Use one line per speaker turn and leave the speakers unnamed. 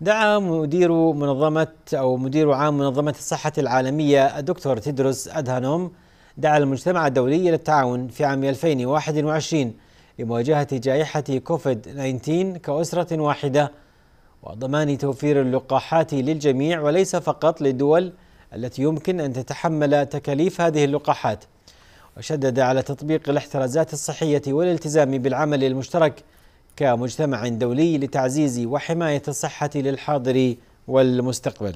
دعا مدير منظمة أو مدير عام منظمة الصحة العالمية الدكتور تدرس أدهانوم دعا المجتمع الدولي للتعاون في عام 2021 لمواجهة جائحة كوفيد 19 كأسرة واحدة وضمان توفير اللقاحات للجميع وليس فقط للدول التي يمكن أن تتحمل تكاليف هذه اللقاحات وشدد على تطبيق الاحترازات الصحية والالتزام بالعمل المشترك كمجتمع دولي لتعزيز وحماية الصحة للحاضر والمستقبل